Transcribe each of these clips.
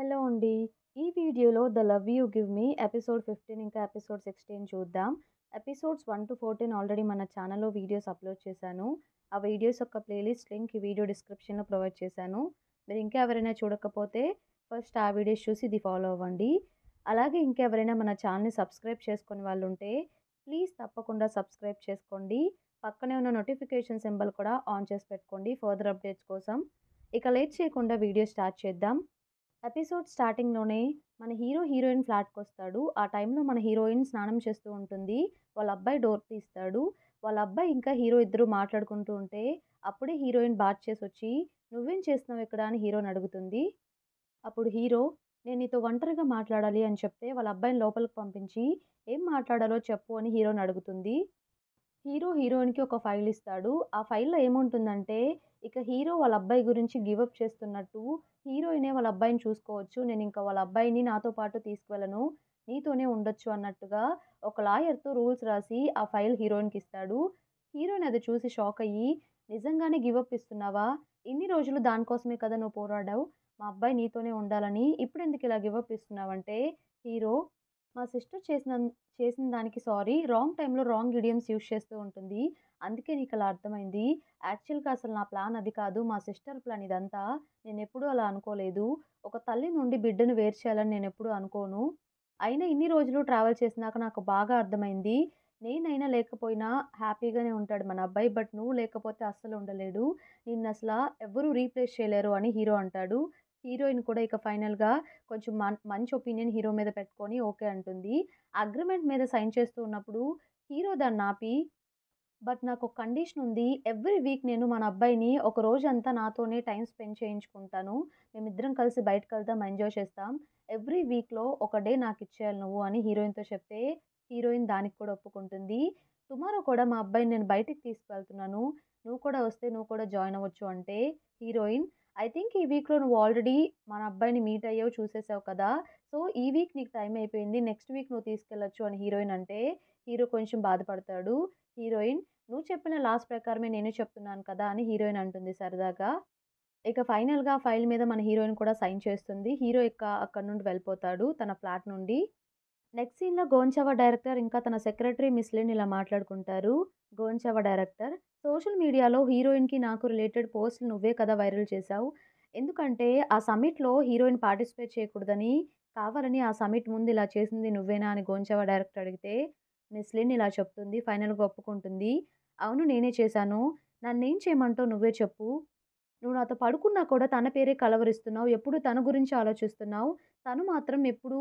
hello అండి ఈ వీడియోలో the love you give me episode fifteen ఇంకా ఎపిసోడ్ సిక్స్టీన్ చూద్దాం episodes one to fourteen already మన ఛానల్లో వీడియోస్ అప్లోడ్ చేశాను ఆ వీడియోస్ యొక్క ప్లేలిస్ట్ లింక్ ఈ వీడియో డిస్క్రిప్షన్లో ప్రొవైడ్ చేశాను మీరు ఇంకా ఎవరైనా చూడకపోతే ఫస్ట్ ఆ వీడియోస్ చూసి ఇది ఫాలో అవ్వండి అలాగే ఇంకెవరైనా మన ఛానల్ని సబ్స్క్రైబ్ చేసుకునే వాళ్ళు ఉంటే ప్లీజ్ తప్పకుండా సబ్స్క్రైబ్ చేసుకోండి పక్కనే ఉన్న నోటిఫికేషన్ సింబల్ కూడా ఆన్ చేసి పెట్టుకోండి ఫర్దర్ అప్డేట్స్ కోసం ఇక లేట్ చేయకుండా వీడియో స్టార్ట్ చేద్దాం ఎపిసోడ్ స్టార్టింగ్లోనే మన హీరో హీరోయిన్ ఫ్లాట్కి వస్తాడు ఆ టైంలో మన హీరోయిన్ స్నానం చేస్తూ ఉంటుంది వాళ్ళ అబ్బాయి డోర్ తీస్తాడు వాళ్ళ అబ్బాయి ఇంకా హీరో ఇద్దరు మాట్లాడుకుంటూ ఉంటే అప్పుడే హీరోయిన్ బాత్ చేసి వచ్చి నువ్వేం చేస్తున్నావు ఇక్కడ అని హీరోని అడుగుతుంది అప్పుడు హీరో నేను నీతో ఒంటరిగా మాట్లాడాలి అని చెప్తే వాళ్ళ అబ్బాయిని లోపలికి పంపించి ఏం మాట్లాడాలో చెప్పు అని హీరోని అడుగుతుంది హీరో హీరోయిన్కి ఒక ఫైల్ ఇస్తాడు ఆ ఫైల్లో ఏముంటుందంటే ఇక హీరో వాళ్ళ అబ్బాయి గురించి గివప్ చేస్తున్నట్టు హీరోయినే వాళ్ళ అబ్బాయిని చూసుకోవచ్చు నేను ఇంకా వాళ్ళ అబ్బాయిని నాతో పాటు తీసుకువెళ్ళను నీతోనే ఉండొచ్చు అన్నట్టుగా ఒక లాయర్తో రూల్స్ రాసి ఆ ఫైల్ హీరోయిన్కి ఇస్తాడు హీరోయిన్ అది చూసి షాక్ అయ్యి నిజంగానే గివప్ ఇస్తున్నావా ఇన్ని రోజులు దానికోసమే కదా నువ్వు పోరాడావు మా అబ్బాయి నీతోనే ఉండాలని ఇప్పుడు ఎందుకు ఇలా గివప్ ఇస్తున్నావంటే హీరో మా సిస్టర్ చేసిన చేసిన దానికి సారీ రాంగ్ టైంలో రాంగ్ ఇడియమ్స్ యూస్ చేస్తూ ఉంటుంది అందుకే నీకు అలా అర్థమైంది యాక్చువల్గా అసలు నా ప్లాన్ అది కాదు మా సిస్టర్ ప్లాన్ ఇదంతా నేను ఎప్పుడూ అలా అనుకోలేదు ఒక తల్లి నుండి బిడ్డను వేరు చేయాలని నేను ఎప్పుడూ అనుకోను అయినా ఇన్ని రోజులు ట్రావెల్ చేసినాక నాకు బాగా అర్థమైంది నేనైనా లేకపోయినా హ్యాపీగానే ఉంటాడు మన అబ్బాయి బట్ నువ్వు లేకపోతే అస్సలు ఉండలేడు నిన్ను అసలు ఎవరు రీప్లేస్ చేయలేరు అని హీరో అంటాడు హీరోయిన్ కూడా ఇక ఫైనల్గా కొంచెం మంచి ఒపీనియన్ హీరో మీద పెట్టుకొని ఓకే అంటుంది అగ్రిమెంట్ మీద సైన్ చేస్తూ ఉన్నప్పుడు హీరో దాన్ని ఆపి బట్ నాకు ఒక కండిషన్ ఉంది ఎవ్రీ వీక్ నేను మన అబ్బాయిని ఒక రోజంతా నాతోనే టైం స్పెండ్ చేయించుకుంటాను మేమిద్దరం కలిసి బయటకు వెళ్దాం ఎంజాయ్ చేస్తాం ఎవ్రీ వీక్లో ఒక డే నాకు ఇచ్చేయాలి నువ్వు అని హీరోయిన్తో చెప్తే హీరోయిన్ దానికి కూడా ఒప్పుకుంటుంది టుమారో కూడా మా అబ్బాయిని నేను బయటికి తీసుకువెళ్తున్నాను నువ్వు కూడా వస్తే నువ్వు కూడా జాయిన్ అవ్వచ్చు అంటే హీరోయిన్ ఐ థింక్ ఈ వీక్లో నువ్వు ఆల్రెడీ మన అబ్బాయిని మీట్ అయ్యావు చూసేసావు కదా సో ఈ వీక్ నీకు టైం అయిపోయింది నెక్స్ట్ వీక్ నువ్వు తీసుకెళ్ళచ్చు అని హీరోయిన్ అంటే హీరో కొంచెం బాధపడతాడు హీరోయిన్ నువ్వు చెప్పిన లాస్ట్ ప్రకారమే నేను చెప్తున్నాను కదా అని హీరోయిన్ అంటుంది సరదాగా ఇక ఫైనల్గా ఫైల్ మీద మన హీరోయిన్ కూడా సైన్ చేస్తుంది హీరో ఇక అక్కడ నుండి వెళ్ళిపోతాడు తన ఫ్లాట్ నుండి నెక్స్ట్ సీన్లో గోంచవ డైరెక్టర్ ఇంకా తన సెక్రటరీ మిస్లిన్ ఇలా మాట్లాడుకుంటారు గోంచవ డైరెక్టర్ సోషల్ మీడియాలో హీరోయిన్కి నాకు రిలేటెడ్ పోస్టులు నువ్వే కదా వైరల్ చేశావు ఎందుకంటే ఆ సమిట్లో హీరోయిన్ పార్టిసిపేట్ చేయకూడదని కావాలని ఆ సమిట్ ముందు ఇలా చేసింది నువ్వేనా అని గోంచవ డైరెక్టర్ అడిగితే మిస్లిన్ ఇలా చెప్తుంది ఫైనల్గా ఒప్పుకుంటుంది అవును నేనే చేశాను నన్ను ఏం చేయమంటావు నువ్వే చెప్పు నువ్వు నాతో పడుకున్నా కూడా తన పేరే కలవరిస్తున్నావు ఎప్పుడు తన గురించి ఆలోచిస్తున్నావు తను మాత్రం ఎప్పుడు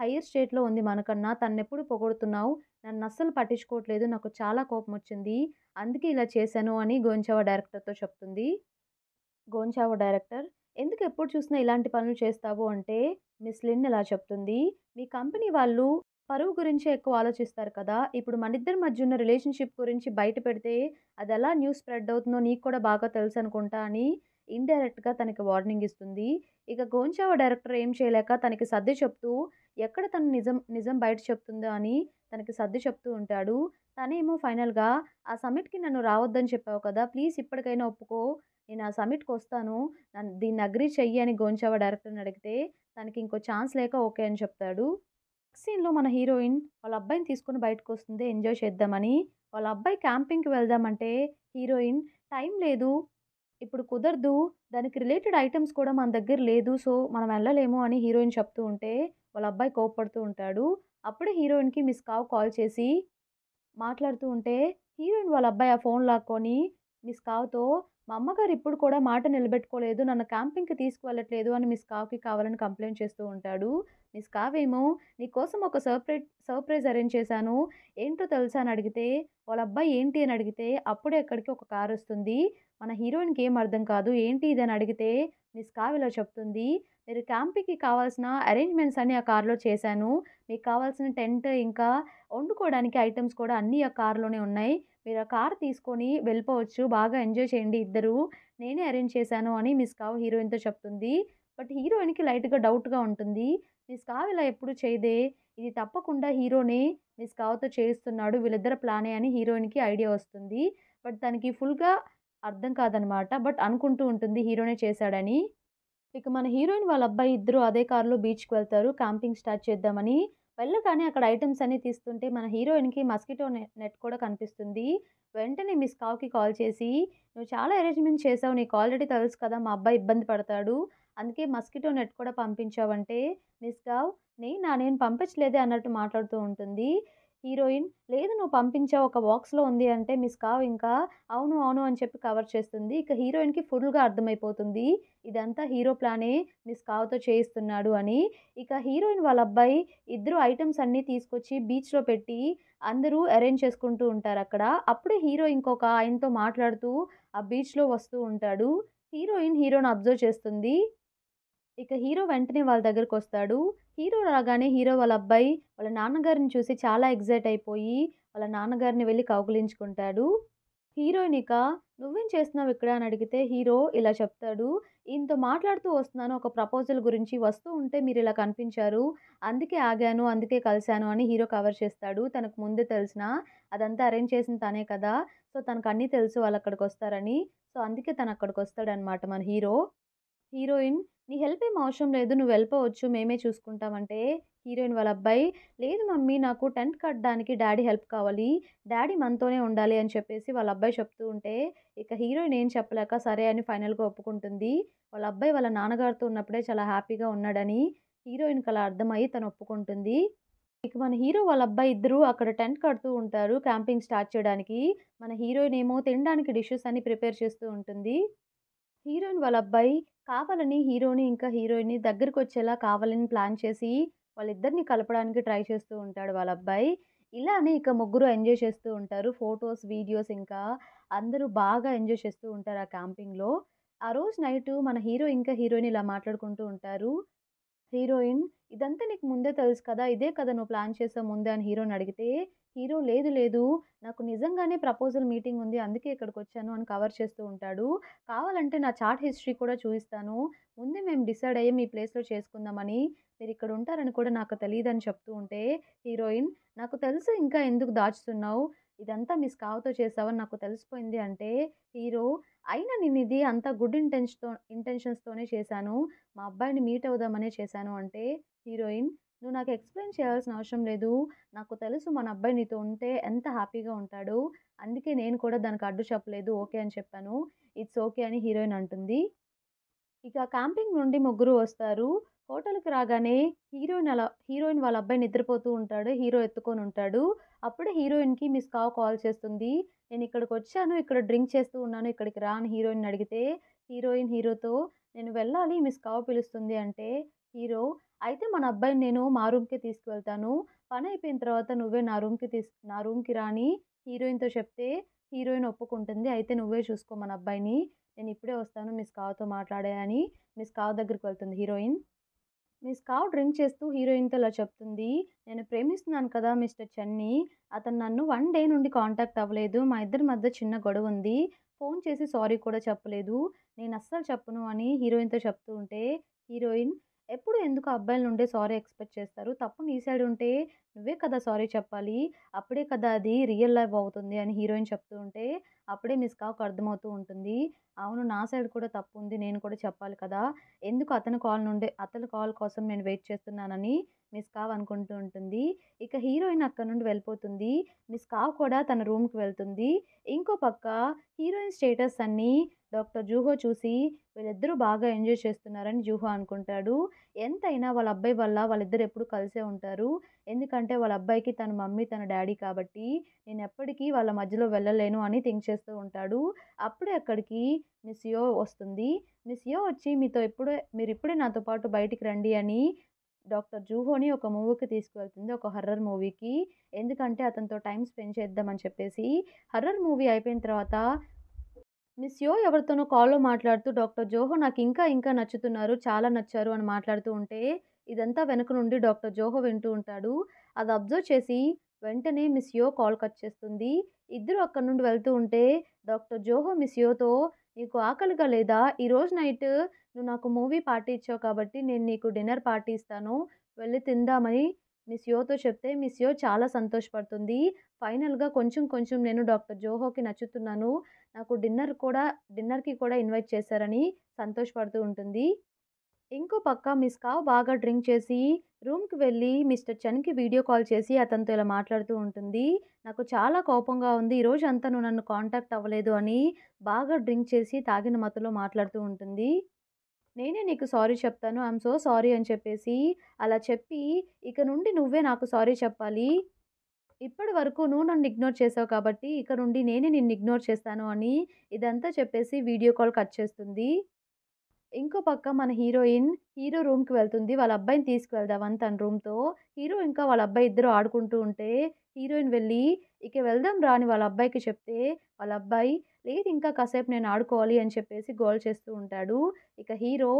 హయ్యర్ స్టేట్లో ఉంది మనకన్నా తన్నెప్పుడు పొగొడుతున్నావు నన్ను అస్సలు పట్టించుకోవట్లేదు నాకు చాలా కోపం వచ్చింది అందుకే ఇలా చేశాను అని గోంచావ డైరెక్టర్తో చెప్తుంది గోంచావ డైరెక్టర్ ఎందుకు ఎప్పుడు చూసినా ఇలాంటి పనులు చేస్తావు అంటే మిస్ లిన్ ఇలా చెప్తుంది మీ కంపెనీ వాళ్ళు పరువు గురించే ఎక్కువ ఆలోచిస్తారు కదా ఇప్పుడు మన ఇద్దరి మధ్య ఉన్న రిలేషన్షిప్ గురించి బయట పెడితే అది ఎలా న్యూస్ స్ప్రెడ్ అవుతుందో నీకు కూడా బాగా తెలుసు అనుకుంటా అని ఇండైరెక్ట్గా తనకి వార్నింగ్ ఇస్తుంది ఇక గోంచావ డైరెక్టర్ ఏం చేయలేక తనకి సర్ది చెప్తూ ఎక్కడ తను నిజం నిజం బయట చెప్తుందో అని తనకి సర్ది చెప్తూ ఉంటాడు తనేమో ఫైనల్గా ఆ సమిట్కి నన్ను రావద్దని చెప్పావు కదా ప్లీజ్ ఇప్పటికైనా ఒప్పుకో నేను ఆ సమిట్కి వస్తాను నన్ను దీన్ని అగ్రి చెయ్యి అని గోంచావ డైరెక్టర్ని అడిగితే తనకి ఇంకో ఛాన్స్ లేక ఓకే అని చెప్తాడు సీన్లో మన హీరోయిన్ వాళ్ళ అబ్బాయిని తీసుకొని బయటకు వస్తుంది ఎంజాయ్ చేద్దామని వాళ్ళ అబ్బాయి క్యాంపింగ్కి వెళ్దామంటే హీరోయిన్ టైం లేదు ఇప్పుడు కుదరదు దానికి రిలేటెడ్ ఐటమ్స్ కూడా మన దగ్గర లేదు సో మనం వెళ్ళలేము అని హీరోయిన్ చెప్తూ ఉంటే వాళ్ళ అబ్బాయి కోపడుతూ ఉంటాడు అప్పుడే హీరోయిన్కి మిస్ కావ్ కాల్ చేసి మాట్లాడుతూ ఉంటే హీరోయిన్ వాళ్ళ అబ్బాయి ఆ ఫోన్ లాక్కొని మిస్ కావ్తో మా అమ్మగారు ఇప్పుడు కూడా మాట నిలబెట్టుకోలేదు నన్ను క్యాంపింగ్కి తీసుకువెళ్ళట్లేదు అని మిస్ కావ్కి కావాలని కంప్లైంట్ చేస్తూ ఉంటాడు మిస్ కావేమో నీకోసం ఒక సర్ప్రైజ్ సర్ప్రైజ్ అరేంజ్ చేశాను ఏంటో తెలుసా అని అడిగితే వాళ్ళ అబ్బాయి ఏంటి అని అడిగితే అప్పుడే అక్కడికి ఒక కార్ వస్తుంది మన హీరోయిన్కి ఏం అర్థం కాదు ఏంటి ఇది అని అడిగితే మిస్ కావ్ ఇలా చెప్తుంది మీరు క్యాంపింగ్కి కావాల్సిన అరేంజ్మెంట్స్ అన్నీ ఆ కార్లో చేశాను మీకు కావాల్సిన టెంట్ ఇంకా వండుకోవడానికి ఐటమ్స్ కూడా అన్నీ ఆ కార్లోనే ఉన్నాయి మీరు ఆ కార్ తీసుకొని వెళ్ళిపోవచ్చు బాగా ఎంజాయ్ చేయండి ఇద్దరు నేనే అరేంజ్ చేశాను అని మిస్ కావు హీరోయిన్తో చెప్తుంది బట్ హీరోయిన్కి లైట్గా డౌట్గా ఉంటుంది మిస్ కావు ఇలా ఎప్పుడు చేయదే ఇది తప్పకుండా హీరోనే మిస్ కావుతో చేస్తున్నాడు వీళ్ళిద్దరు ప్లానే అని హీరోయిన్కి ఐడియా వస్తుంది బట్ తనకి ఫుల్గా అర్థం కాదనమాట బట్ అనుకుంటూ ఉంటుంది హీరోనే చేశాడని ఇక మన హీరోయిన్ వాళ్ళ అబ్బాయి ఇద్దరు అదే కారులో బీచ్కి వెళ్తారు క్యాంపింగ్ స్టార్ట్ చేద్దామని వెళ్ళగానే అక్కడ ఐటమ్స్ అన్నీ తీస్తుంటే మన హీరోయిన్కి మస్కిటో నెట్ కూడా కనిపిస్తుంది వెంటనే మిస్ కావుకి కాల్ చేసి నువ్వు చాలా అరేంజ్మెంట్ చేసావు నీకు ఆల్రెడీ తెలుసు కదా మా అబ్బాయి ఇబ్బంది పడతాడు అందుకే మస్కిటో నెట్ కూడా పంపించావంటే మిస్ కావ్ నీ నా నేను పంపించలేదే అన్నట్టు మాట్లాడుతూ ఉంటుంది హీరోయిన్ లేదు నువ్వు పంపించే ఒక బాక్స్లో ఉంది అంటే మిస్ కావు ఇంకా అవును అవును అని చెప్పి కవర్ చేస్తుంది ఇక హీరోయిన్కి ఫుల్గా అర్థమైపోతుంది ఇదంతా హీరో ప్లానే మిస్ కావుతో చేయిస్తున్నాడు అని ఇక హీరోయిన్ వాళ్ళ అబ్బాయి ఇద్దరు ఐటమ్స్ అన్నీ తీసుకొచ్చి బీచ్లో పెట్టి అందరూ అరేంజ్ చేసుకుంటూ ఉంటారు అక్కడ అప్పుడు హీరో ఇంకొక ఆయనతో మాట్లాడుతూ ఆ బీచ్లో వస్తూ ఉంటాడు హీరోయిన్ హీరోని అబ్జర్వ్ చేస్తుంది ఇక హీరో వెంటనే వాళ్ళ దగ్గరకు వస్తాడు హీరో రాగానే హీరో వాళ్ళ అబ్బాయి వాళ్ళ నాన్నగారిని చూసి చాలా ఎగ్జైట్ అయిపోయి వాళ్ళ నాన్నగారిని వెళ్ళి కౌగులించుకుంటాడు హీరోయిన్ ఇక నువ్వేం చేస్తున్నావు ఇక్కడ అని అడిగితే హీరో ఇలా చెప్తాడు ఈయనతో మాట్లాడుతూ వస్తున్నాను ఒక ప్రపోజల్ గురించి వస్తూ ఉంటే మీరు ఇలా కనిపించారు అందుకే ఆగాను అందుకే కలిశాను అని హీరో కవర్ చేస్తాడు తనకు ముందే తెలిసిన అదంతా అరేంజ్ చేసిన తనే కదా సో తనకు అన్నీ తెలుసు వాళ్ళు అక్కడికి వస్తారని సో అందుకే తను అక్కడికి వస్తాడనమాట మన హీరో హీరోయిన్ నీ హెల్ప్ ఏం అవసరం లేదు నువ్వు వెళ్ళిపోవచ్చు మేమే చూసుకుంటామంటే హీరోయిన్ వాళ్ళ అబ్బాయి లేదు మమ్మీ నాకు టెంట్ కట్టడానికి డాడీ హెల్ప్ కావాలి డాడీ మనతోనే ఉండాలి అని చెప్పేసి వాళ్ళ అబ్బాయి చెప్తూ ఉంటే ఇక హీరోయిన్ ఏం చెప్పలేక సరే అని ఫైనల్గా ఒప్పుకుంటుంది వాళ్ళ అబ్బాయి వాళ్ళ నాన్నగారితో ఉన్నప్పుడే చాలా హ్యాపీగా ఉన్నాడని హీరోయిన్కి అలా అర్థమయ్యి తను ఒప్పుకుంటుంది ఇక మన హీరో వాళ్ళ అబ్బాయి ఇద్దరు అక్కడ టెంట్ కడుతూ ఉంటారు క్యాంపింగ్ స్టార్ట్ చేయడానికి మన హీరోయిన్ ఏమో తినడానికి డిషెస్ అని ప్రిపేర్ చేస్తూ ఉంటుంది హీరోయిన్ వాళ్ళ అబ్బాయి కావాలని హీరోని ఇంకా హీరోయిన్ని దగ్గరికి వచ్చేలా కావాలని ప్లాన్ చేసి వాళ్ళిద్దరిని కలపడానికి ట్రై చేస్తూ ఉంటాడు వాళ్ళ అబ్బాయి ఇలానే ఇక ముగ్గురు ఎంజాయ్ చేస్తూ ఉంటారు ఫొటోస్ వీడియోస్ ఇంకా అందరూ బాగా ఎంజాయ్ చేస్తూ ఉంటారు ఆ క్యాంపింగ్లో ఆ రోజు నైట్ మన హీరో ఇంకా హీరోయిన్ ఇలా మాట్లాడుకుంటూ ఉంటారు హీరోయిన్ ఇదంతా నీకు ముందే తెలుసు కదా ఇదే కదా నువ్వు ప్లాన్ చేసావు ముందే అని హీరోని అడిగితే హీరో లేదు లేదు నాకు నిజంగానే ప్రపోజల్ మీటింగ్ ఉంది అందుకే ఇక్కడికి వచ్చాను అని కవర్ చేస్తూ ఉంటాడు కావాలంటే నా చాట్ హిస్టరీ కూడా చూపిస్తాను ముందే మేము డిసైడ్ అయ్యి మీ ప్లేస్లో చేసుకుందామని మీరు ఇక్కడ ఉంటారని కూడా నాకు తెలియదని చెప్తూ ఉంటే హీరోయిన్ నాకు తెలుసు ఇంకా ఎందుకు దాచుతున్నావు ఇదంతా మిస్ కావతో చేసావని నాకు తెలిసిపోయింది అంటే హీరో అయినా నేను ఇది అంత గుడ్ ఇంటెన్షన్తో ఇంటెన్షన్స్తోనే చేశాను మా అబ్బాయిని మీట్ అవుదామనే చేశాను అంటే హీరోయిన్ నువ్వు నాకు ఎక్స్ప్లెయిన్ చేయాల్సిన అవసరం లేదు నాకు తెలుసు మన అబ్బాయి నీతో ఉంటే ఎంత హ్యాపీగా ఉంటాడు అందుకే నేను కూడా దానికి అడ్డు చెప్పలేదు ఓకే అని చెప్పాను ఇట్స్ ఓకే అని హీరోయిన్ అంటుంది ఇక క్యాంపింగ్ నుండి ముగ్గురు వస్తారు హోటల్కి రాగానే హీరోయిన్ అలా హీరోయిన్ వాళ్ళ అబ్బాయి నిద్రపోతూ ఉంటాడు హీరో ఎత్తుకొని ఉంటాడు అప్పుడే హీరోయిన్కి మిస్ కావ్ కాల్ చేస్తుంది నేను ఇక్కడికి వచ్చాను ఇక్కడ డ్రింక్ చేస్తూ ఉన్నాను ఇక్కడికి రా అని హీరోయిన్ అడిగితే హీరోయిన్ హీరోతో నేను వెళ్ళాలి మిస్ కావ్ పిలుస్తుంది అంటే హీరో అయితే మన అబ్బాయిని నేను మా రూమ్కే తీసుకువెళ్తాను పని అయిపోయిన తర్వాత నువ్వే నా రూమ్కి తీసు నా రూమ్కి రాని హీరోయిన్తో చెప్తే హీరోయిన్ ఒప్పుకుంటుంది అయితే నువ్వే చూసుకో మన అబ్బాయిని నేను ఇప్పుడే వస్తాను మిస్ కావతో మాట్లాడే అని మిస్ కావ దగ్గరికి వెళ్తుంది హీరోయిన్ మిస్ కావ్ డ్రింక్ చేస్తూ హీరోయిన్తో ఇలా చెప్తుంది నేను ప్రేమిస్తున్నాను కదా మిస్టర్ చెన్ని అతను నన్ను వన్ డే నుండి కాంటాక్ట్ అవ్వలేదు మా ఇద్దరి మధ్య చిన్న గొడవ ఉంది ఫోన్ చేసి సారీ కూడా చెప్పలేదు నేను అస్సలు చెప్పను అని హీరోయిన్తో చెప్తూ ఉంటే హీరోయిన్ ఎప్పుడు ఎందుకు అబ్బాయిల నుండే సారీ ఎక్స్పెక్ట్ చేస్తారు తప్పు నీ సైడ్ ఉంటే నువ్వే కదా సారీ చెప్పాలి అప్పుడే కదా అది రియల్ లైఫ్ అవుతుంది అని హీరోయిన్ చెప్తూ ఉంటే అప్పుడే మిస్ కాకు అర్థమవుతూ ఉంటుంది అవును నా సైడ్ కూడా తప్పు ఉంది నేను కూడా చెప్పాలి కదా ఎందుకు అతని కాల్ నుండి అతని కాల్ కోసం నేను వెయిట్ చేస్తున్నానని మిస్ కావ్ అనుకుంటూ ఉంటుంది ఇక హీరోయిన్ అక్కడ నుండి వెళ్ళిపోతుంది మిస్ కావ్ కూడా తన రూమ్కి వెళ్తుంది ఇంకో పక్క హీరోయిన్ స్టేటస్ అన్నీ డాక్టర్ జూహో చూసి వీళ్ళిద్దరూ బాగా ఎంజాయ్ చేస్తున్నారని జూహో అనుకుంటాడు ఎంతైనా వాళ్ళ అబ్బాయి వల్ల వాళ్ళిద్దరు ఎప్పుడు కలిసే ఉంటారు ఎందుకంటే వాళ్ళ అబ్బాయికి తన మమ్మీ తన డాడీ కాబట్టి నేను ఎప్పటికీ వాళ్ళ మధ్యలో వెళ్ళలేను అని థింక్ చేస్తూ ఉంటాడు అప్పుడే అక్కడికి మిస్ యో వస్తుంది మిస్ యో వచ్చి మీతో ఇప్పుడే మీరు ఇప్పుడే నాతో పాటు బయటికి రండి అని డాక్టర్ జూహోని ఒక మూవీకి తీసుకువెళ్తుంది ఒక హర్రర్ మూవీకి ఎందుకంటే అతనితో టైం స్పెండ్ చేద్దామని చెప్పేసి హర్రర్ మూవీ అయిపోయిన తర్వాత మిస్ యో ఎవరితోనో కాల్లో మాట్లాడుతూ డాక్టర్ జోహో నాకు ఇంకా ఇంకా నచ్చుతున్నారు చాలా నచ్చారు అని మాట్లాడుతూ ఉంటే ఇదంతా వెనుక నుండి డాక్టర్ జోహో వింటూ ఉంటాడు అది అబ్జర్వ్ చేసి వెంటనే మిస్ యో కాల్ కట్ చేస్తుంది ఇద్దరు అక్కడి నుండి వెళ్తూ ఉంటే డాక్టర్ జోహో మిస్ యోతో నీకు ఆకలిగా లేదా ఈరోజు నైట్ నువ్వు నాకు మూవీ పార్టీ ఇచ్చావు కాబట్టి నేను నీకు డిన్నర్ పార్టీ ఇస్తాను వెళ్ళి తిందామని మిస్ యోతో చెప్తే మిస్ యో చాలా సంతోషపడుతుంది ఫైనల్గా కొంచెం కొంచెం నేను డాక్టర్ జోహోకి నచ్చుతున్నాను నాకు డిన్నర్ కూడా డిన్నర్కి కూడా ఇన్వైట్ చేశారని సంతోషపడుతూ ఉంటుంది ఇంకో పక్క మిస్ కావ్ బాగా డ్రింక్ చేసి రూమ్కి వెళ్ళి మిస్టర్ చన్కి వీడియో కాల్ చేసి అతనితో ఇలా మాట్లాడుతూ ఉంటుంది నాకు చాలా కోపంగా ఉంది ఈరోజు అంతా నువ్వు నన్ను కాంటాక్ట్ అవ్వలేదు అని బాగా డ్రింక్ చేసి తాగిన మతలో మాట్లాడుతూ ఉంటుంది నేనే నీకు సారీ చెప్తాను ఐఎమ్ సో సారీ అని చెప్పేసి అలా చెప్పి ఇక నుండి నువ్వే నాకు సారీ చెప్పాలి ఇప్పటి వరకు నువ్వు నన్ను ఇగ్నోర్ చేసావు కాబట్టి ఇక నుండి నేనే నిన్ను ఇగ్నోర్ చేస్తాను అని ఇదంతా చెప్పేసి వీడియో కాల్ కట్ చేస్తుంది ఇంకో పక్క మన హీరోయిన్ హీరో రూమ్కి వెళ్తుంది వాళ్ళ అబ్బాయిని తీసుకువెళ్దామని తన రూమ్తో హీరో ఇంకా వాళ్ళ అబ్బాయి ఇద్దరు ఆడుకుంటూ ఉంటే హీరోయిన్ వెళ్ళి ఇక వెళ్దాం రాని వాళ్ళ అబ్బాయికి చెప్తే వాళ్ళ అబ్బాయి లేదు ఇంకా కాసేపు నేను ఆడుకోవాలి అని చెప్పేసి గోల్ చేస్తూ ఉంటాడు ఇక హీరో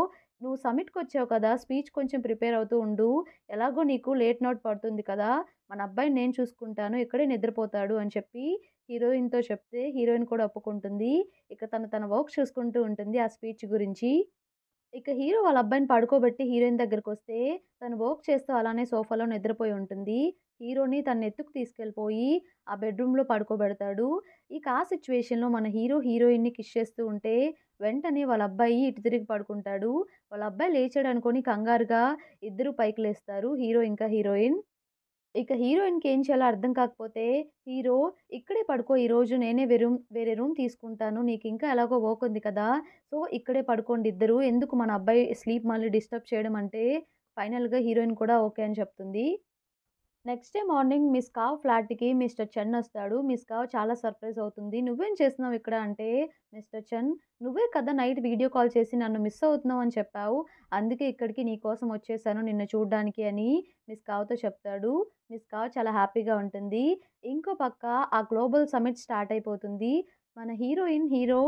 నువ్వు సమిట్కి వచ్చావు కదా స్పీచ్ కొంచెం ప్రిపేర్ అవుతూ ఉండు ఎలాగో నీకు లేట్ నోట్ పడుతుంది కదా మన అబ్బాయిని నేను చూసుకుంటాను ఇక్కడే నిద్రపోతాడు అని చెప్పి హీరోయిన్తో చెప్తే హీరోయిన్ కూడా ఒప్పుకుంటుంది ఇక తను తన వర్క్ చూసుకుంటూ ఉంటుంది ఆ స్పీచ్ గురించి ఇక హీరో వాళ్ళ అబ్బాయిని పడుకోబెట్టి హీరోయిన్ దగ్గరకు వస్తే తను వర్క్ చేస్తూ అలానే సోఫాలో నిద్రపోయి ఉంటుంది హీరోని తన ఎత్తుకు తీసుకెళ్ళిపోయి ఆ బెడ్రూమ్లో పడుకోబెడతాడు ఇక ఆ సిచ్యువేషన్లో మన హీరో హీరోయిన్ని కిష్ చేస్తూ ఉంటే వెంటనే వాళ్ళ అబ్బాయి ఇటు తిరిగి పడుకుంటాడు వాళ్ళ అబ్బాయి లేచాడు అనుకొని కంగారుగా ఇద్దరు పైకి లేస్తారు హీరో ఇంకా హీరోయిన్ ఇక హీరోయిన్కి ఏం చేయాలో అర్థం కాకపోతే హీరో ఇక్కడే పడుకో ఈరోజు నేనే వేరే వేరే రూమ్ తీసుకుంటాను నీకు ఇంకా ఎలాగో వర్క్ ఉంది కదా సో ఇక్కడే పడుకోండి ఇద్దరు ఎందుకు మన అబ్బాయి స్లీప్ మళ్ళీ డిస్టర్బ్ చేయడం అంటే ఫైనల్గా హీరోయిన్ కూడా ఓకే అని చెప్తుంది నెక్స్ట్ డే మార్నింగ్ మిస్ స్కావ్ ఫ్లాట్కి మిస్టర్ చన్ వస్తాడు మిస్ స్కావ్ చాలా సర్ప్రైజ్ అవుతుంది నువ్వేం చేస్తున్నావు ఇక్కడ అంటే మిస్టర్ చన్ నువ్వే కదా నైట్ వీడియో కాల్ చేసి నన్ను మిస్ అవుతున్నావు అని చెప్పావు అందుకే ఇక్కడికి నీ కోసం వచ్చేసాను నిన్న చూడడానికి అని మిస్ కావ్తో చెప్తాడు మిస్ కావ్ చాలా హ్యాపీగా ఉంటుంది ఇంకో పక్క ఆ గ్లోబల్ సమిట్ స్టార్ట్ అయిపోతుంది మన హీరోయిన్ హీరో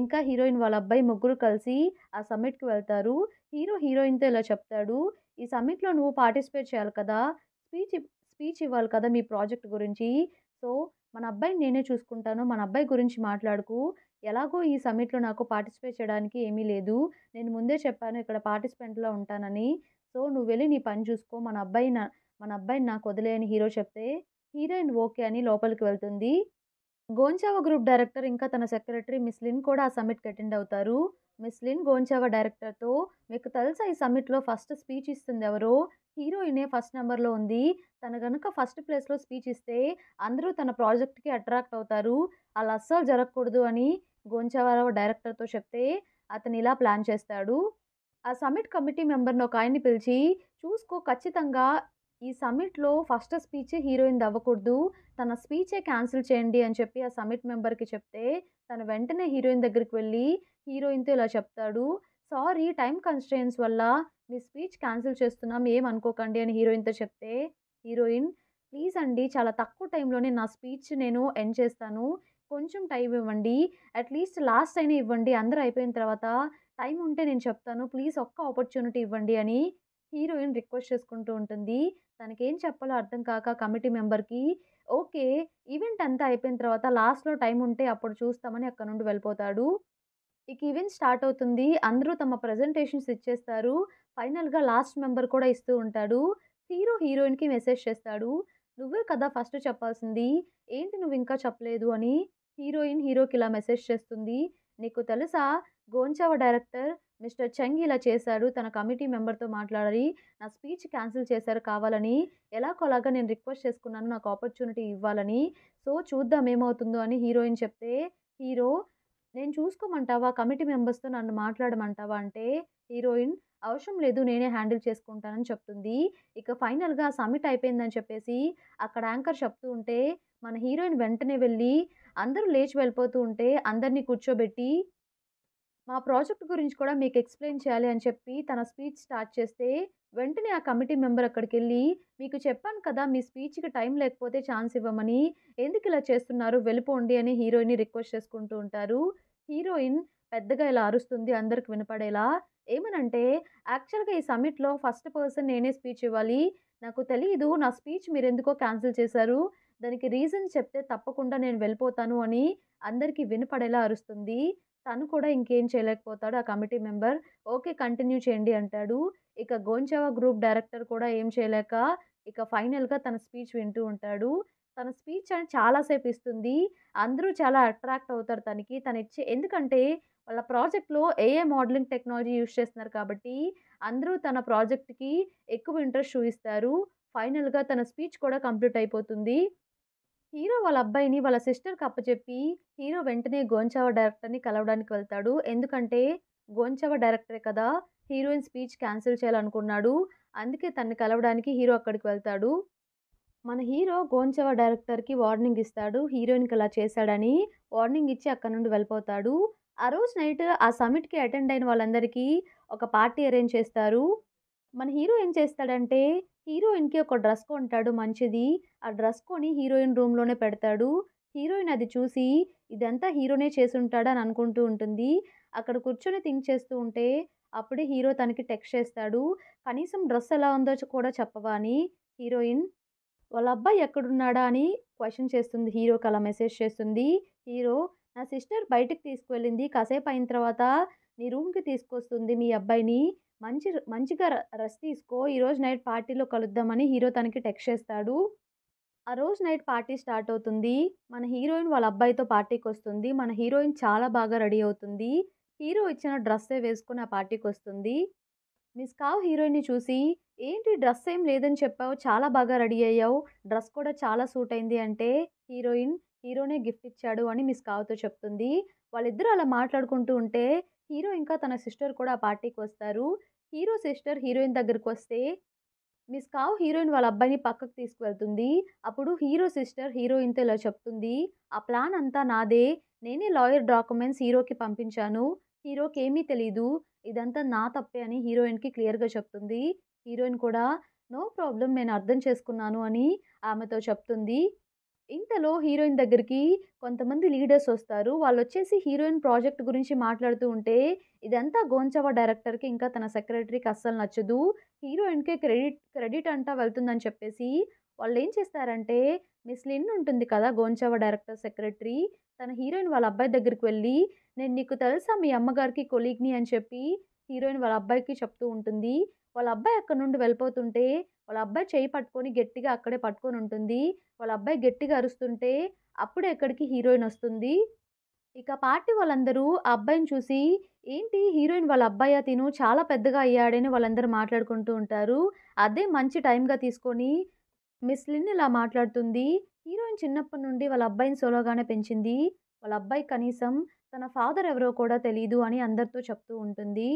ఇంకా హీరోయిన్ వాళ్ళ అబ్బాయి ముగ్గురు కలిసి ఆ సమ్మిట్కి వెళ్తారు హీరో హీరోయిన్తో ఇలా చెప్తాడు ఈ సమ్మిట్లో నువ్వు పార్టిసిపేట్ చేయాలి కదా స్పీచ్ స్పీచ్ ఇవ్వాలి కదా మీ ప్రాజెక్ట్ గురించి సో మన అబ్బాయిని నేనే చూసుకుంటాను మన అబ్బాయి గురించి మాట్లాడుకు ఎలాగో ఈ సమ్మిట్లో నాకు పార్టిసిపేట్ చేయడానికి ఏమీ లేదు నేను ముందే చెప్పాను ఇక్కడ పార్టిసిపెంట్లో ఉంటానని సో నువ్వు వెళ్ళి నీ పని చూసుకో మన అబ్బాయి నా మన అబ్బాయిని నాకు వదిలే అని హీరో చెప్తే హీరోయిన్ ఓకే అని లోపలికి వెళ్తుంది గోంచావ గ్రూప్ డైరెక్టర్ ఇంకా తన సెక్రటరీ మిస్ లిన్ కూడా ఆ సమ్మిట్కి అటెండ్ అవుతారు మిస్ లిన్ గోంచావా డైరెక్టర్తో మీకు తెలుసా ఈ సమ్మిట్లో ఫస్ట్ స్పీచ్ ఇస్తుంది ఎవరు హీరోయినే ఫస్ట్ నెంబర్లో ఉంది తన కనుక ఫస్ట్ ప్లేస్లో స్పీచ్ ఇస్తే అందరూ తన ప్రాజెక్ట్కి అట్రాక్ట్ అవుతారు అలా అస్సలు జరగకూడదు అని గోంచావారావు డైరెక్టర్తో చెప్తే అతను ఇలా ప్లాన్ చేస్తాడు ఆ సమ్మిట్ కమిటీ మెంబర్ని ఒక ఆయన్ని పిలిచి చూసుకో ఖచ్చితంగా ఈ సమ్మిట్లో ఫస్ట్ స్పీచ్ హీరోయిన్ అవ్వకూడదు తన స్పీచే క్యాన్సిల్ చేయండి అని చెప్పి ఆ సమ్మిట్ మెంబర్కి చెప్తే తను వెంటనే హీరోయిన్ దగ్గరికి వెళ్ళి హీరోయిన్తో ఇలా చెప్తాడు సారీ టైం కన్స్ట్రెయిన్స్ వల్ల మీ స్పీచ్ క్యాన్సిల్ చేస్తున్నాం ఏం అనుకోకండి అని హీరోయిన్తో చెప్తే హీరోయిన్ ప్లీజ్ అండి చాలా తక్కువ టైంలోనే నా స్పీచ్ నేను ఎండ్ చేస్తాను కొంచెం టైం ఇవ్వండి అట్లీస్ట్ లాస్ట్ అయినా ఇవ్వండి అందరూ అయిపోయిన తర్వాత టైం ఉంటే నేను చెప్తాను ప్లీజ్ ఒక్క ఆపర్చునిటీ ఇవ్వండి అని హీరోయిన్ రిక్వెస్ట్ చేసుకుంటూ ఉంటుంది తనకేం చెప్పాలో అర్థం కాక కమిటీ మెంబర్కి ఓకే ఈవెంట్ అంతా అయిపోయిన తర్వాత లాస్ట్లో టైం ఉంటే అప్పుడు చూస్తామని అక్కడ నుండి వెళ్ళిపోతాడు ఇక ఈవెంట్ స్టార్ట్ అవుతుంది అందరూ తమ ప్రజెంటేషన్స్ ఇచ్చేస్తారు ఫైనల్గా లాస్ట్ మెంబర్ కూడా ఇస్తూ ఉంటాడు హీరో హీరోయిన్కి మెసేజ్ చేస్తాడు నువ్వే కదా ఫస్ట్ చెప్పాల్సింది ఏంటి నువ్వు ఇంకా చెప్పలేదు అని హీరోయిన్ హీరోకి ఇలా మెసేజ్ చేస్తుంది నీకు తెలుసా గోంచావ డైరెక్టర్ మిస్టర్ చంగ్ ఇలా చేశాడు తన కమిటీ మెంబర్తో మాట్లాడాలి నా స్పీచ్ క్యాన్సిల్ చేశారు కావాలని ఎలాగోలాగా నేను రిక్వెస్ట్ చేసుకున్నాను నాకు ఆపర్చునిటీ ఇవ్వాలని సో చూద్దాం ఏమవుతుందో అని హీరోయిన్ చెప్తే హీరో నేను చూసుకోమంటావా కమిటీ మెంబర్స్తో నన్ను మాట్లాడమంటావా అంటే హీరోయిన్ అవసరం లేదు నేనే హ్యాండిల్ చేసుకుంటానని చెప్తుంది ఇక ఫైనల్గా సమిట్ అయిపోయిందని చెప్పేసి అక్కడ యాంకర్ చెప్తూ ఉంటే మన హీరోయిన్ వెంటనే వెళ్ళి అందరూ లేచి వెళ్ళిపోతూ ఉంటే అందరినీ కూర్చోబెట్టి మా ప్రాజెక్ట్ గురించి కూడా మీకు ఎక్స్ప్లెయిన్ చేయాలి అని చెప్పి తన స్పీచ్ స్టార్ట్ చేస్తే వెంటనే ఆ కమిటీ మెంబర్ అక్కడికి వెళ్ళి మీకు చెప్పాను కదా మీ స్పీచ్కి టైం లేకపోతే ఛాన్స్ ఇవ్వమని ఎందుకు ఇలా చేస్తున్నారు వెళ్ళిపోండి అని హీరోయిన్ని రిక్వెస్ట్ చేసుకుంటూ ఉంటారు హీరోయిన్ పెద్దగా ఇలా అరుస్తుంది అందరికి వినపడేలా ఏమనంటే యాక్చువల్గా ఈ సమిట్లో ఫస్ట్ పర్సన్ నేనే స్పీచ్ ఇవ్వాలి నాకు తెలియదు నా స్పీచ్ మీరు ఎందుకో క్యాన్సిల్ చేశారు దానికి రీజన్ చెప్తే తప్పకుండా నేను వెళ్ళిపోతాను అని అందరికీ వినపడేలా అరుస్తుంది తను కూడా ఇంకేం చేయలేకపోతాడు ఆ కమిటీ మెంబర్ ఓకే కంటిన్యూ చేయండి అంటాడు ఇక గోంచవ గ్రూప్ డైరెక్టర్ కూడా ఏం చేయలేక ఇక ఫైనల్గా తన స్పీచ్ వింటూ ఉంటాడు తన స్పీచ్ అని చాలాసేపు ఇస్తుంది అందరూ చాలా అట్రాక్ట్ అవుతారు తనకి తను ఇచ్చే ఎందుకంటే వాళ్ళ ప్రాజెక్ట్లో ఏఏ మోడలింగ్ టెక్నాలజీ యూస్ చేస్తున్నారు కాబట్టి అందరూ తన ప్రాజెక్ట్కి ఎక్కువ ఇంట్రెస్ట్ చూపిస్తారు ఫైనల్గా తన స్పీచ్ కూడా కంప్లీట్ అయిపోతుంది హీరో వాళ్ళ అబ్బాయిని వాళ్ళ సిస్టర్కి అప్పచెప్పి హీరో వెంటనే గోంచావ డైరెక్టర్ని కలవడానికి వెళ్తాడు ఎందుకంటే గోంచావ డైరెక్టరే కదా హీరోయిన్ స్పీచ్ క్యాన్సిల్ చేయాలనుకున్నాడు అందుకే తన్ని కలవడానికి హీరో అక్కడికి వెళ్తాడు మన హీరో గోంచవ డైరెక్టర్కి వార్నింగ్ ఇస్తాడు హీరోయిన్కి అలా చేశాడని వార్నింగ్ ఇచ్చి అక్కడ నుండి వెళ్ళిపోతాడు ఆ రోజు నైట్ ఆ సమిట్కి అటెండ్ అయిన వాళ్ళందరికీ ఒక పార్టీ అరేంజ్ చేస్తారు మన హీరో ఏం చేస్తాడంటే హీరోయిన్కి ఒక డ్రెస్ కొంటాడు మంచిది ఆ డ్రెస్ కొని హీరోయిన్ రూమ్లోనే పెడతాడు హీరోయిన్ అది చూసి ఇదంతా హీరోనే చేసి ఉంటాడని అనుకుంటూ ఉంటుంది అక్కడ కూర్చొని థింక్ చేస్తూ ఉంటే అప్పుడే హీరో తనకి టెక్స్ట్ చేస్తాడు కనీసం డ్రెస్ ఎలా ఉందో కూడా చెప్పవా అని హీరోయిన్ వాళ్ళ అబ్బాయి ఎక్కడున్నాడా అని క్వశ్చన్ చేస్తుంది హీరోకి అలా మెసేజ్ చేస్తుంది హీరో నా సిస్టర్ బయటకు తీసుకువెళ్ళింది కాసేపు అయిన తర్వాత నీ రూమ్కి తీసుకొస్తుంది మీ అబ్బాయిని మంచి మంచిగా రెస్ట్ తీసుకో ఈరోజు నైట్ పార్టీలో కలుద్దామని హీరో తనకి టెక్స్ట్ చేస్తాడు ఆ రోజు నైట్ పార్టీ స్టార్ట్ అవుతుంది మన హీరోయిన్ వాళ్ళ అబ్బాయితో పార్టీకి వస్తుంది మన హీరోయిన్ చాలా బాగా రెడీ అవుతుంది హీరో ఇచ్చిన డ్రెస్సే వేసుకుని ఆ పార్టీకి వస్తుంది మిస్ కావ్ హీరోయిన్ని చూసి ఏంటి డ్రెస్ ఏం లేదని చెప్పావు చాలా బాగా రెడీ అయ్యావు డ్రెస్ కూడా చాలా సూట్ అయింది అంటే హీరోయిన్ హీరోనే గిఫ్ట్ ఇచ్చాడు అని మిస్ కావ్తో చెప్తుంది వాళ్ళిద్దరూ అలా మాట్లాడుకుంటూ ఉంటే హీరో ఇంకా తన సిస్టర్ కూడా ఆ పార్టీకి వస్తారు హీరో సిస్టర్ హీరోయిన్ దగ్గరకు వస్తే మిస్ కావ్ హీరోయిన్ వాళ్ళ అబ్బాయిని పక్కకు తీసుకువెళ్తుంది అప్పుడు హీరో సిస్టర్ హీరోయిన్తో ఇలా చెప్తుంది ఆ ప్లాన్ అంతా నాదే నేనే లాయర్ డాక్యుమెంట్స్ హీరోకి పంపించాను హీరోకి ఏమీ తెలీదు ఇదంతా నా తప్పే అని హీరోయిన్కి క్లియర్గా చెప్తుంది హీరోయిన్ కూడా నో ప్రాబ్లం నేను అర్థం చేసుకున్నాను అని ఆమెతో చెప్తుంది ఇంతలో హీరోయిన్ దగ్గరికి కొంతమంది లీడర్స్ వస్తారు వాళ్ళు వచ్చేసి హీరోయిన్ ప్రాజెక్ట్ గురించి మాట్లాడుతూ ఉంటే ఇదంతా గోంచవ డైరెక్టర్కి ఇంకా తన సెక్రటరీకి అస్సలు నచ్చదు హీరోయిన్కే క్రెడిట్ క్రెడిట్ అంటా వెళ్తుందని చెప్పేసి వాళ్ళు ఏం చేస్తారంటే మిస్ లిన్ ఉంటుంది కదా గోంచవ డైరెక్టర్ సెక్రటరీ తన హీరోయిన్ వాళ్ళ అబ్బాయి దగ్గరికి వెళ్ళి నేను నీకు తెలుసా మీ అమ్మగారికి కొలీగ్ని అని చెప్పి హీరోయిన్ వాళ్ళ అబ్బాయికి చెప్తూ ఉంటుంది వాళ్ళ అబ్బాయి అక్కడ నుండి వెళ్ళిపోతుంటే వాళ్ళ అబ్బాయి చేయి పట్టుకొని గట్టిగా అక్కడే పట్టుకొని ఉంటుంది వాళ్ళ అబ్బాయి గట్టిగా అరుస్తుంటే అప్పుడు ఎక్కడికి హీరోయిన్ వస్తుంది ఇక పార్టీ వాళ్ళందరూ ఆ అబ్బాయిని చూసి ఏంటి హీరోయిన్ వాళ్ళ అబ్బాయి తిను చాలా పెద్దగా అయ్యాడని వాళ్ళందరూ మాట్లాడుకుంటూ ఉంటారు అదే మంచి టైంగా తీసుకొని మిస్ లిన్ ఇలా మాట్లాడుతుంది హీరోయిన్ చిన్నప్పటి నుండి వాళ్ళ అబ్బాయిని సోలోగానే పెంచింది వాళ్ళ అబ్బాయి కనీసం తన ఫాదర్ ఎవరో కూడా తెలియదు అని అందరితో చెప్తూ ఉంటుంది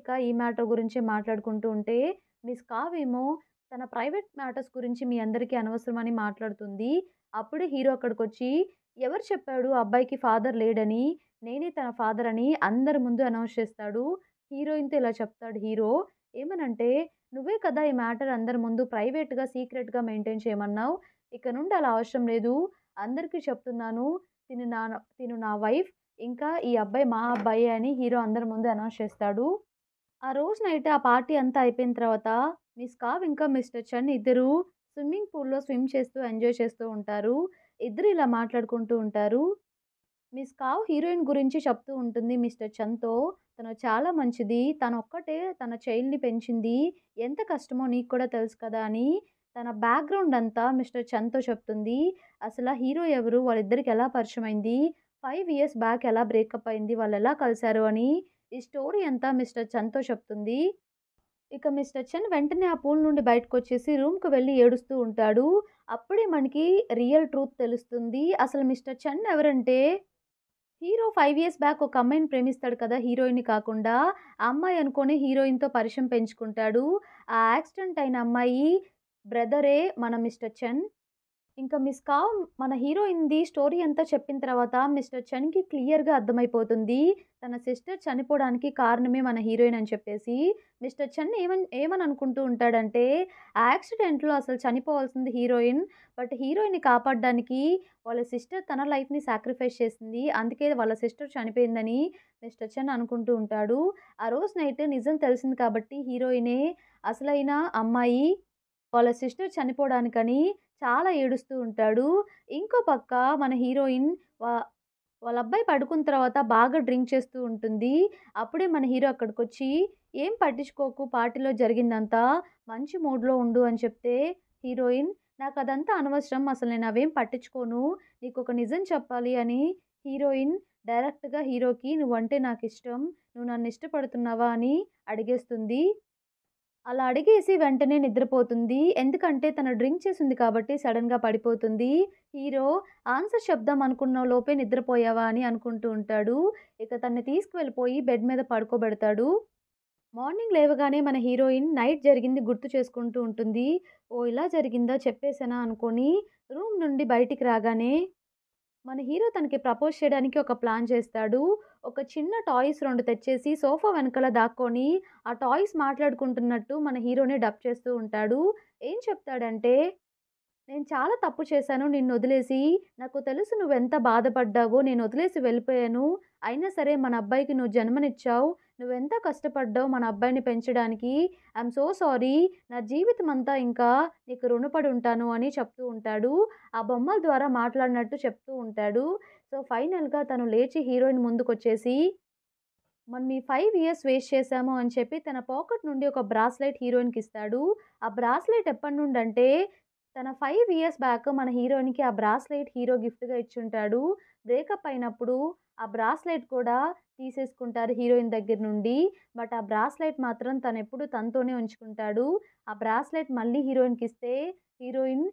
ఇక ఈ మ్యాటర్ గురించి మాట్లాడుకుంటూ ఉంటే మిస్ కావేమో తన ప్రైవేట్ మ్యాటర్స్ గురించి మీ అందరికీ అనవసరమని మాట్లాడుతుంది అప్పుడు హీరో అక్కడికి వచ్చి ఎవరు చెప్పాడు అబ్బాయికి ఫాదర్ లేడని నేనే తన ఫాదర్ అని అందరి ముందు అనౌన్స్ చేస్తాడు హీరోయిన్తో ఇలా చెప్తాడు హీరో ఏమనంటే నువ్వే కదా ఈ మ్యాటర్ అందరి ముందు ప్రైవేట్గా సీక్రెట్గా మెయింటైన్ చేయమన్నావు ఇక నుండి అలా అవసరం లేదు అందరికీ చెప్తున్నాను తిను నా తిను నా వైఫ్ ఇంకా ఈ అబ్బాయి మా అబ్బాయి అని హీరో అందరి ముందు అనౌన్స్ చేస్తాడు ఆ రోజు నైట్ ఆ పార్టీ అంతా అయిపోయిన తర్వాత మిస్ కావ్ ఇంకా మిస్టర్ చన్ ఇద్దరు స్విమ్మింగ్ పూల్లో స్విమ్ చేస్తూ ఎంజాయ్ చేస్తూ ఉంటారు ఇద్దరు ఇలా మాట్లాడుకుంటూ ఉంటారు మిస్ కావ్ హీరోయిన్ గురించి చెప్తూ ఉంటుంది మిస్టర్ చంద్తో తను చాలా మంచిది తను ఒక్కటే తన చైల్డ్ని పెంచింది ఎంత కష్టమో నీకు కూడా తెలుసు కదా అని తన బ్యాక్గ్రౌండ్ అంతా మిస్టర్ చంద్తో చెప్తుంది అసలు హీరో ఎవరు వాళ్ళిద్దరికి ఎలా అయింది ఫైవ్ ఇయర్స్ బ్యాక్ ఎలా బ్రేకప్ అయింది వాళ్ళు ఎలా కలిశారు అని ఈ స్టోరీ అంతా మిస్టర్ చన్తో చెప్తుంది ఇక మిస్టర్ చన్ వెంటనే ఆ పూల్ నుండి బయటకు వచ్చేసి రూమ్కి వెళ్ళి ఏడుస్తూ ఉంటాడు అప్పుడే మనకి రియల్ ట్రూత్ తెలుస్తుంది అసలు మిస్టర్ చన్ ఎవరంటే హీరో ఫైవ్ ఇయర్స్ బ్యాక్ ఒక అమ్మాయిని ప్రేమిస్తాడు కదా హీరోయిన్ కాకుండా అమ్మాయి అనుకొని హీరోయిన్తో పరిచయం పెంచుకుంటాడు ఆ యాక్సిడెంట్ అయిన అమ్మాయి బ్రదరే మన మిస్టర్ చన్ ఇంకా మిస్ కావ్ మన హీరోయిన్ది స్టోరీ అంతా చెప్పిన తర్వాత మిస్టర్ చన్కి క్లియర్గా అర్థమైపోతుంది తన సిస్టర్ చనిపోవడానికి కారణమే మన హీరోయిన్ అని చెప్పేసి మిస్టర్ చన్ ఏమన్ ఏమని అనుకుంటూ ఉంటాడంటే యాక్సిడెంట్లో అసలు చనిపోవాల్సింది హీరోయిన్ బట్ హీరోయిన్ని కాపాడడానికి వాళ్ళ సిస్టర్ తన లైఫ్ని సాక్రిఫైస్ చేసింది అందుకే వాళ్ళ సిస్టర్ చనిపోయిందని మిస్టర్ చన్ అనుకుంటూ ఉంటాడు ఆ రోజు నైట్ నిజం తెలిసింది కాబట్టి హీరోయినే అసలైన అమ్మాయి వాళ్ళ సిస్టర్ చనిపోవడానికని చాలా ఏడుస్తూ ఉంటాడు ఇంకో పక్క మన హీరోయిన్ వా వాళ్ళ అబ్బాయి పడుకున్న తర్వాత బాగా డ్రింక్ చేస్తూ ఉంటుంది అప్పుడే మన హీరో అక్కడికి వచ్చి ఏం పట్టించుకోకు పార్టీలో జరిగిందంతా మంచి మూడ్లో ఉండు అని చెప్తే హీరోయిన్ నాకు అదంతా అనవసరం అసలు నేను అవేం పట్టించుకోను నీకు ఒక నిజం చెప్పాలి అని హీరోయిన్ డైరెక్ట్గా హీరోకి నువ్వంటే నాకు ఇష్టం నువ్వు నన్ను ఇష్టపడుతున్నావా అని అడిగేస్తుంది అలా అడిగేసి వెంటనే నిద్రపోతుంది ఎందుకంటే తన డ్రింక్ చేసింది కాబట్టి సడన్గా పడిపోతుంది హీరో ఆన్సర్ శబ్దం అనుకున్న లోపే నిద్రపోయావా అని అనుకుంటూ ఉంటాడు ఇక తన్ని తీసుకువెళ్ళిపోయి బెడ్ మీద పడుకోబెడతాడు మార్నింగ్ లేవగానే మన హీరోయిన్ నైట్ జరిగింది గుర్తు చేసుకుంటూ ఉంటుంది ఓ ఇలా జరిగిందా చెప్పేసానా అనుకొని రూమ్ నుండి బయటికి రాగానే మన హీరో తనకి ప్రపోజ్ చేయడానికి ఒక ప్లాన్ చేస్తాడు ఒక చిన్న టాయ్స్ రెండు తెచ్చేసి సోఫా వెనకాల దాక్కొని ఆ టాయ్స్ మాట్లాడుకుంటున్నట్టు మన హీరోని డబ్ చేస్తూ ఉంటాడు ఏం చెప్తాడంటే నేను చాలా తప్పు చేశాను నిన్ను వదిలేసి నాకు తెలుసు నువ్వెంత బాధపడ్డావో నేను వదిలేసి వెళ్ళిపోయాను అయినా సరే మన అబ్బాయికి నువ్వు జన్మనిచ్చావు నువ్వెంత కష్టపడ్డావు మన అబ్బాయిని పెంచడానికి ఐఎమ్ సో సారీ నా జీవితం అంతా ఇంకా నీకు రుణపడి ఉంటాను అని చెప్తూ ఉంటాడు ఆ బొమ్మల ద్వారా మాట్లాడినట్టు చెప్తూ ఉంటాడు సో ఫైనల్గా తను లేచి హీరోయిన్ ముందుకు వచ్చేసి మనం ఫైవ్ ఇయర్స్ వేస్ట్ చేశాము అని చెప్పి తన పాకెట్ నుండి ఒక బ్రాస్లెట్ హీరోయిన్కి ఇస్తాడు ఆ బ్రాస్లెట్ ఎప్పటి నుండి అంటే తన ఫైవ్ ఇయర్స్ బ్యాక్ మన హీరోయిన్కి ఆ బ్రాస్లైట్ హీరో గిఫ్ట్గా ఇచ్చుంటాడు బ్రేకప్ అయినప్పుడు ఆ బ్రాస్లైట్ కూడా తీసేసుకుంటారు హీరోయిన్ దగ్గర నుండి బట్ ఆ బ్రాస్లైట్ మాత్రం తను ఎప్పుడు తనతోనే ఉంచుకుంటాడు ఆ బ్రాస్లైట్ మళ్ళీ హీరోయిన్కి ఇస్తే హీరోయిన్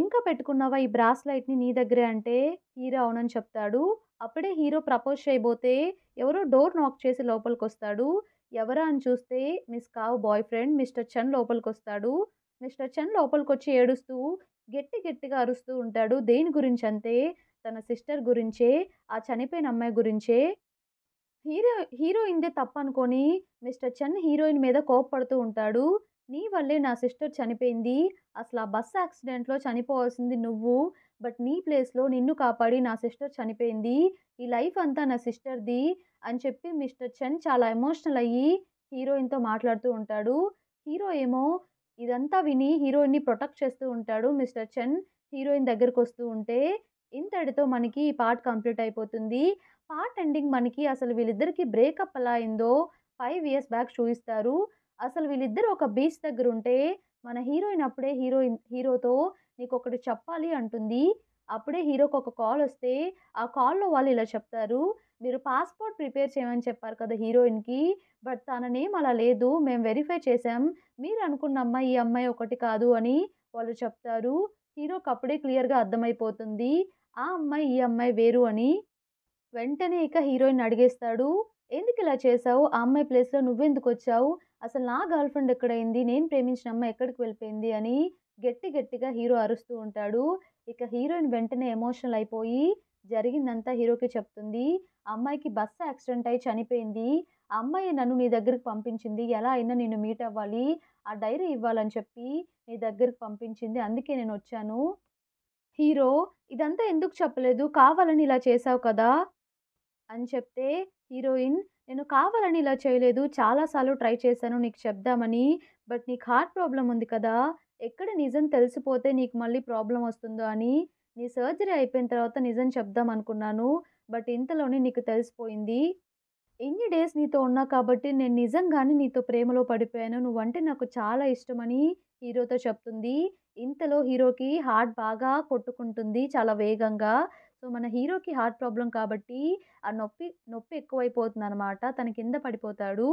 ఇంకా పెట్టుకున్నావా ఈ బ్రాస్లైట్ని నీ దగ్గరే అంటే హీరో అవునని చెప్తాడు అప్పుడే హీరో ప్రపోజ్ చేయబోతే ఎవరో డోర్ నాక్ చేసి లోపలికి వస్తాడు ఎవరా అని చూస్తే miss Kao boyfriend mister Chan లోపలికి వస్తాడు మిస్టర్ చన్ లోపలికి వచ్చి ఏడుస్తూ గట్టి గట్టిగా అరుస్తూ ఉంటాడు దేని గురించి అంతే తన సిస్టర్ గురించే ఆ చనిపోయిన అమ్మాయి గురించే హీరో హీరోయిన్దే తప్పు అనుకొని మిస్టర్ చన్ హీరోయిన్ మీద కోపపడుతూ ఉంటాడు నీ వల్లే నా సిస్టర్ చనిపోయింది అసలు ఆ బస్సు యాక్సిడెంట్లో చనిపోవాల్సింది నువ్వు బట్ నీ ప్లేస్లో నిన్ను కాపాడి నా సిస్టర్ చనిపోయింది ఈ లైఫ్ అంతా నా సిస్టర్ది అని చెప్పి మిస్టర్ చన్ చాలా ఎమోషనల్ అయ్యి హీరోయిన్తో మాట్లాడుతూ ఉంటాడు హీరో ఏమో ఇదంతా విని హీరోయిన్ని ప్రొటెక్ట్ చేస్తూ ఉంటాడు మిస్టర్ చన్ హీరోయిన్ దగ్గరకు వస్తూ ఉంటే ఇంతటితో మనకి ఈ పార్ట్ కంప్లీట్ అయిపోతుంది పార్ట్ ఎండింగ్ మనకి అసలు వీళ్ళిద్దరికి బ్రేకప్ ఎలా అయిందో ఫైవ్ ఇయర్స్ బ్యాక్ చూపిస్తారు అసలు వీళ్ళిద్దరు ఒక బీచ్ దగ్గర ఉంటే మన హీరోయిన్ అప్పుడే హీరోయిన్ హీరోతో నీకు ఒకటి చెప్పాలి అంటుంది అప్పుడే హీరోకి ఒక కాల్ వస్తే ఆ కాల్లో వాళ్ళు ఇలా చెప్తారు మీరు పాస్పోర్ట్ ప్రిపేర్ చేయమని చెప్పారు కదా హీరోయిన్కి బట్ తన నేమ్ అలా లేదు మేము వెరిఫై చేసాం మీరు అనుకున్న అమ్మాయి ఈ అమ్మాయి ఒకటి కాదు అని వాళ్ళు చెప్తారు హీరోకి అప్పుడే క్లియర్గా అర్థమైపోతుంది ఆ అమ్మాయి ఈ అమ్మాయి వేరు అని వెంటనే ఇక హీరోయిన్ అడిగేస్తాడు ఎందుకు ఇలా చేసావు ఆ అమ్మాయి ప్లేస్లో నువ్వెందుకు వచ్చావు అసలు నా గర్ల్ ఫ్రెండ్ ఎక్కడైంది నేను ప్రేమించిన అమ్మాయి ఎక్కడికి వెళ్ళిపోయింది అని గట్టి గట్టిగా హీరో అరుస్తూ ఉంటాడు ఇక హీరోయిన్ వెంటనే ఎమోషనల్ అయిపోయి జరిగిందంతా హీరోకి చెప్తుంది అమ్మాయికి బస్సు యాక్సిడెంట్ అయి చనిపోయింది అమ్మాయి నన్ను నీ దగ్గరికి పంపించింది ఎలా అయినా నేను మీట్ అవ్వాలి ఆ డైరీ ఇవ్వాలని చెప్పి నీ దగ్గరికి పంపించింది అందుకే నేను వచ్చాను హీరో ఇదంతా ఎందుకు చెప్పలేదు కావాలని ఇలా చేసావు కదా అని చెప్తే హీరోయిన్ నేను కావాలని ఇలా చేయలేదు చాలాసార్లు ట్రై చేశాను నీకు చెప్దామని బట్ నీకు హార్ట్ ప్రాబ్లం ఉంది కదా ఎక్కడ నిజం తెలిసిపోతే నీకు మళ్ళీ ప్రాబ్లం వస్తుందో అని నీ సర్జరీ అయిపోయిన తర్వాత నిజం చెప్దాం అనుకున్నాను బట్ ఇంతలోనే నీకు తెలిసిపోయింది ఎన్ని డేస్ నీతో ఉన్నా కాబట్టి నేను నిజంగానే నీతో ప్రేమలో పడిపోయాను నువ్వంటే నాకు చాలా ఇష్టమని హీరోతో చెప్తుంది ఇంతలో హీరోకి హార్ట్ బాగా కొట్టుకుంటుంది చాలా వేగంగా సో మన హీరోకి హార్ట్ ప్రాబ్లం కాబట్టి ఆ నొప్పి నొప్పి ఎక్కువైపోతుంది అనమాట తన కింద పడిపోతాడు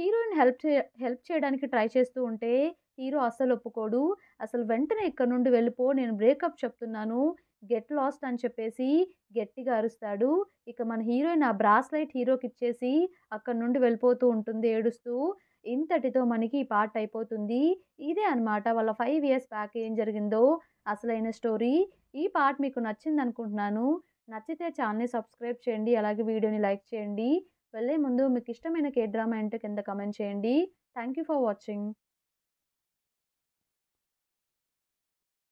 హీరోయిన్ హెల్ప్ చే హెల్ప్ చేయడానికి ట్రై చేస్తూ ఉంటే హీరో అస్సలు ఒప్పుకోడు అసలు వెంటనే ఇక్కడ నుండి వెళ్ళిపో నేను బ్రేకప్ చెప్తున్నాను గెట్ లాస్ట్ అని చెప్పేసి గట్టిగా అరుస్తాడు ఇక మన హీరోయిన్ ఆ బ్రాస్లైట్ హీరోకి ఇచ్చేసి అక్కడ నుండి వెళ్ళిపోతూ ఉంటుంది ఏడుస్తూ ఇంతటితో మనకి ఈ పాట అయిపోతుంది ఇదే అనమాట వాళ్ళ ఫైవ్ ఇయర్స్ బ్యాక్ ఏం జరిగిందో అసలైన స్టోరీ ఈ పాట మీకు నచ్చింది అనుకుంటున్నాను నచ్చితే ఛానల్ని సబ్స్క్రైబ్ చేయండి అలాగే వీడియోని లైక్ చేయండి వెళ్ళే ముందు మీకు ఇష్టమైన కే డ్రామా ఏంటో కింద కమెంట్ చేయండి థ్యాంక్ యూ ఫర్ వాచింగ్